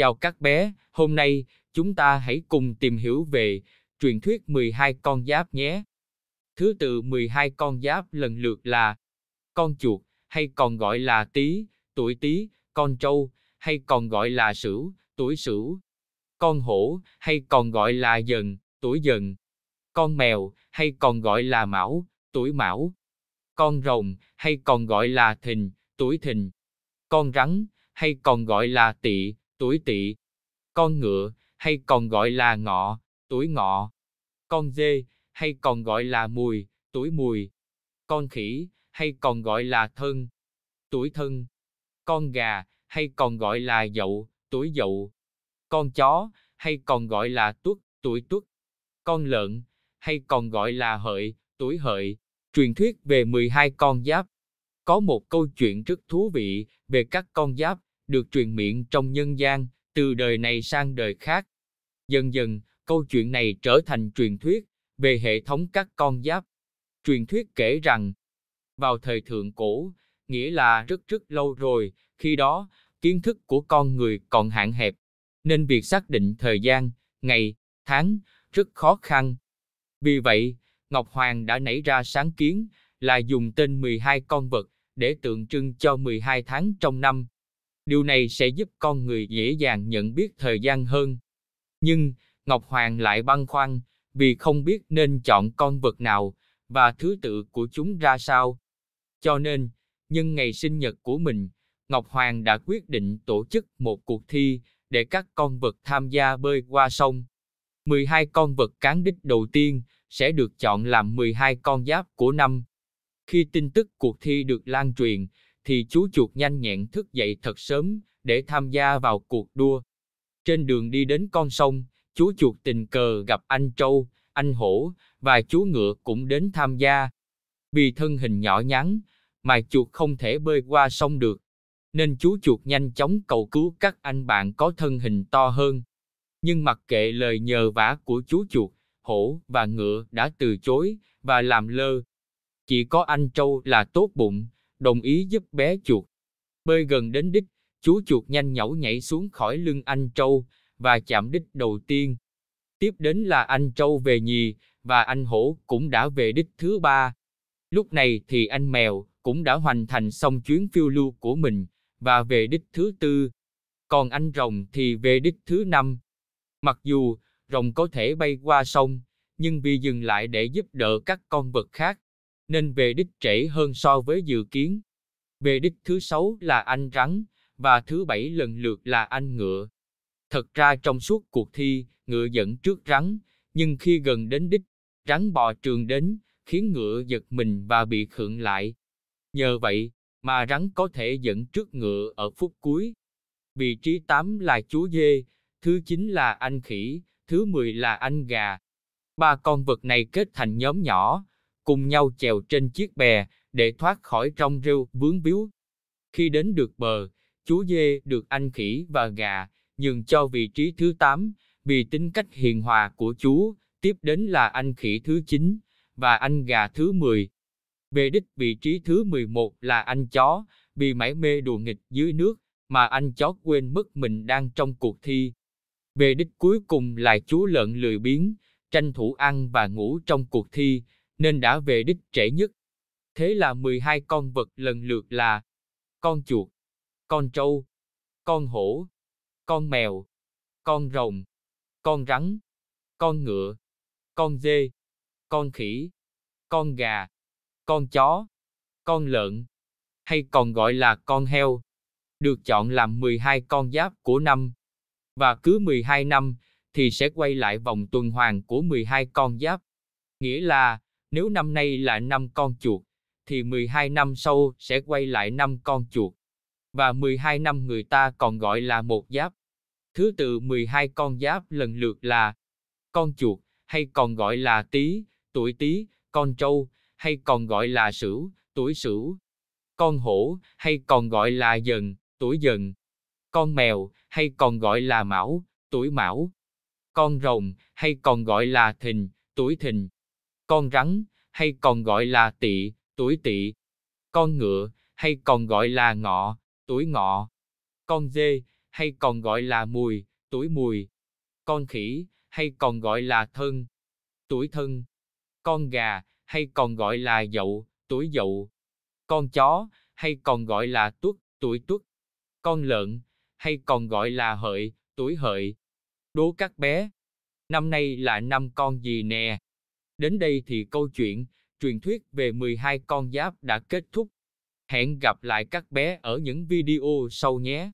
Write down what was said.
Chào các bé, hôm nay chúng ta hãy cùng tìm hiểu về truyền thuyết 12 con giáp nhé. Thứ tự 12 con giáp lần lượt là con chuột hay còn gọi là tí, tuổi tí, con trâu hay còn gọi là sửu, tuổi sửu, con hổ hay còn gọi là dần, tuổi dần, con mèo hay còn gọi là mão, tuổi mão, con rồng hay còn gọi là thìn, tuổi thìn, con rắn hay còn gọi là tỵ, tuổi tỵ, con ngựa hay còn gọi là ngọ, tuổi ngọ, con dê hay còn gọi là mùi, tuổi mùi, con khỉ hay còn gọi là thân, tuổi thân, con gà hay còn gọi là dậu, tuổi dậu, con chó hay còn gọi là tuất, tuổi tuất, con lợn hay còn gọi là hợi, tuổi hợi. Truyền thuyết về 12 con giáp. Có một câu chuyện rất thú vị về các con giáp được truyền miệng trong nhân gian, từ đời này sang đời khác. Dần dần, câu chuyện này trở thành truyền thuyết về hệ thống các con giáp. Truyền thuyết kể rằng, vào thời thượng cổ, nghĩa là rất rất lâu rồi, khi đó, kiến thức của con người còn hạn hẹp, nên việc xác định thời gian, ngày, tháng rất khó khăn. Vì vậy, Ngọc Hoàng đã nảy ra sáng kiến là dùng tên 12 con vật để tượng trưng cho 12 tháng trong năm, Điều này sẽ giúp con người dễ dàng nhận biết thời gian hơn. Nhưng, Ngọc Hoàng lại băn khoăn, vì không biết nên chọn con vật nào và thứ tự của chúng ra sao. Cho nên, nhân ngày sinh nhật của mình, Ngọc Hoàng đã quyết định tổ chức một cuộc thi để các con vật tham gia bơi qua sông. 12 con vật cán đích đầu tiên sẽ được chọn làm 12 con giáp của năm. Khi tin tức cuộc thi được lan truyền, thì chú chuột nhanh nhẹn thức dậy thật sớm để tham gia vào cuộc đua. Trên đường đi đến con sông, chú chuột tình cờ gặp anh trâu, anh hổ và chú ngựa cũng đến tham gia. Vì thân hình nhỏ nhắn, mà chuột không thể bơi qua sông được, nên chú chuột nhanh chóng cầu cứu các anh bạn có thân hình to hơn. Nhưng mặc kệ lời nhờ vả của chú chuột, hổ và ngựa đã từ chối và làm lơ. Chỉ có anh trâu là tốt bụng, đồng ý giúp bé chuột. Bơi gần đến đích, chú chuột nhanh nhẩu nhảy xuống khỏi lưng anh trâu và chạm đích đầu tiên. Tiếp đến là anh trâu về nhì và anh hổ cũng đã về đích thứ ba. Lúc này thì anh mèo cũng đã hoàn thành xong chuyến phiêu lưu của mình và về đích thứ tư. Còn anh rồng thì về đích thứ năm. Mặc dù rồng có thể bay qua sông, nhưng vì dừng lại để giúp đỡ các con vật khác nên về đích trễ hơn so với dự kiến. Về đích thứ sáu là anh rắn, và thứ bảy lần lượt là anh ngựa. Thật ra trong suốt cuộc thi, ngựa dẫn trước rắn, nhưng khi gần đến đích, rắn bò trường đến, khiến ngựa giật mình và bị khựng lại. Nhờ vậy, mà rắn có thể dẫn trước ngựa ở phút cuối. Vị trí 8 là chú dê, thứ 9 là anh khỉ, thứ 10 là anh gà. Ba con vật này kết thành nhóm nhỏ, cùng nhau chèo trên chiếc bè để thoát khỏi trong rêu vướng víu. Khi đến được bờ, chú dê được anh khỉ và gà nhường cho vị trí thứ 8 vì tính cách hiền hòa của chú, tiếp đến là anh khỉ thứ 9 và anh gà thứ 10. Về đích vị trí thứ 11 là anh chó, vì mãi mê đùa nghịch dưới nước mà anh chó quên mất mình đang trong cuộc thi. Về đích cuối cùng là chú lợn lười biếng, tranh thủ ăn và ngủ trong cuộc thi, nên đã về đích trễ nhất. Thế là 12 con vật lần lượt là con chuột, con trâu, con hổ, con mèo, con rồng, con rắn, con ngựa, con dê, con khỉ, con gà, con chó, con lợn, hay còn gọi là con heo, được chọn làm 12 con giáp của năm. Và cứ 12 năm thì sẽ quay lại vòng tuần hoàn của 12 con giáp. Nghĩa là nếu năm nay là năm con chuột, thì 12 năm sau sẽ quay lại năm con chuột. Và 12 năm người ta còn gọi là một giáp. Thứ tự 12 con giáp lần lượt là con chuột, hay còn gọi là tí, tuổi tí, con trâu, hay còn gọi là sửu, tuổi sửu, con hổ, hay còn gọi là dần, tuổi dần, con mèo, hay còn gọi là mão, tuổi mão, con rồng, hay còn gọi là thìn, tuổi thìn, con rắn, hay còn gọi là tỵ, tuổi tỵ, con ngựa, hay còn gọi là ngọ, tuổi ngọ, con dê, hay còn gọi là mùi, tuổi mùi, con khỉ, hay còn gọi là thân, tuổi thân, con gà, hay còn gọi là dậu, tuổi dậu, con chó, hay còn gọi là tuất, tuổi tuất, con lợn, hay còn gọi là hợi, tuổi hợi. Đố các bé, năm nay là năm con gì nè? Đến đây thì câu chuyện, truyền thuyết về 12 con giáp đã kết thúc. Hẹn gặp lại các bé ở những video sau nhé.